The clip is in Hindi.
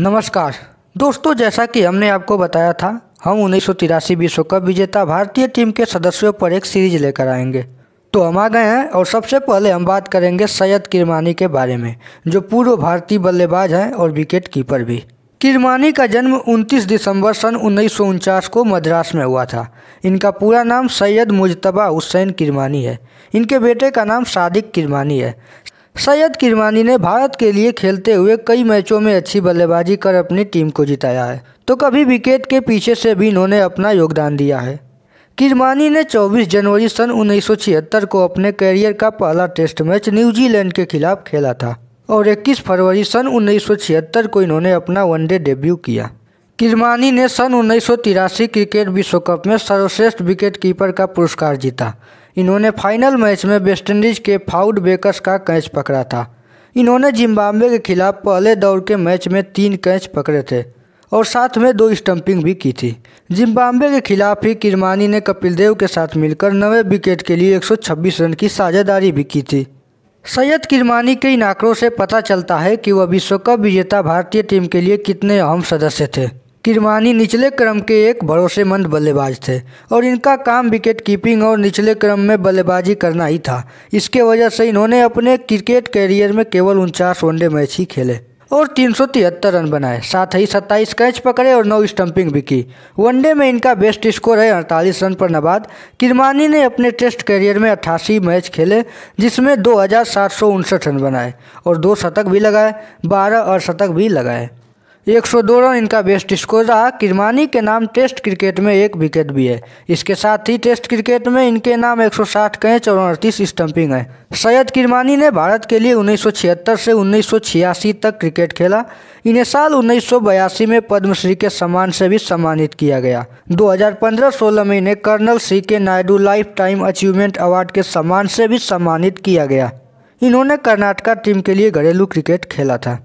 नमस्कार दोस्तों जैसा कि हमने आपको बताया था हम उन्नीस सौ तिरासी विश्व कप विजेता भारतीय टीम के सदस्यों पर एक सीरीज लेकर आएंगे तो हम आ गए हैं और सबसे पहले हम बात करेंगे सैयद किरमानी के बारे में जो पूर्व भारतीय बल्लेबाज हैं और विकेट कीपर भी किरमानी का जन्म 29 दिसंबर सन उन्नीस को मद्रास में हुआ था इनका पूरा नाम सैयद मुजतबा हुसैन किरमानी है इनके बेटे का नाम सादिक किरमानी है सैयद किरमानी ने भारत के लिए खेलते हुए कई मैचों में अच्छी बल्लेबाजी कर अपनी टीम को जिताया है तो कभी विकेट के पीछे से भी इन्होंने अपना योगदान दिया है किरमानी ने 24 जनवरी सन उन्नीस को अपने कैरियर का पहला टेस्ट मैच न्यूजीलैंड के खिलाफ खेला था और 21 फरवरी सन उन्नीस को इन्होंने अपना वनडे डेब्यू किया किरमानी ने सन उन्नीस क्रिकेट विश्व कप में सर्वश्रेष्ठ विकेट कीपर का पुरस्कार जीता इन्होंने फाइनल मैच में वेस्टइंडीज़ के फाउड बेकर्स का कैच पकड़ा था इन्होंने जिम्बाब्वे के खिलाफ पहले दौर के मैच में तीन कैच पकड़े थे और साथ में दो स्टंपिंग भी की थी जिम्बाब्वे के खिलाफ ही किरमानी ने कपिल देव के साथ मिलकर नवे विकेट के लिए 126 रन की साझेदारी भी की थी सैयद किरमानी के इन आंकड़ों से पता चलता है कि वह विश्व कप विजेता भारतीय टीम के लिए कितने अहम सदस्य थे किरमानी निचले क्रम के एक भरोसेमंद बल्लेबाज थे और इनका काम विकेट कीपिंग और निचले क्रम में बल्लेबाजी करना ही था इसके वजह से इन्होंने अपने क्रिकेट कैरियर में केवल उनचास वनडे मैच ही खेले और तीन रन बनाए साथ ही 27 कैच पकड़े और नौ स्टंपिंग भी की वनडे में इनका बेस्ट स्कोर है अड़तालीस रन पर नबाद किरमानी ने अपने टेस्ट करियर में अट्ठासी मैच खेले जिसमें दो रन बनाए और दो शतक भी लगाए बारह और शतक भी लगाए एक सौ दो रन इनका बेस्ट स्कोर रहा किरमानी के नाम टेस्ट क्रिकेट में एक विकेट भी है इसके साथ ही टेस्ट क्रिकेट में इनके नाम 160 कैच और अड़तीस स्टम्पिंग है सैयद किरमानी ने भारत के लिए 1976 से 1986 तक क्रिकेट खेला इन्हें साल 1982 में पद्मश्री के सम्मान से भी सम्मानित किया गया 2015-16 में इन्हें colonel C K Naidu lifetime achievement award के सम्मान से भी सम्मानित किया गया इन्होंने कर्नाटका टीम के लिए घरेलू क्रिकेट खेला था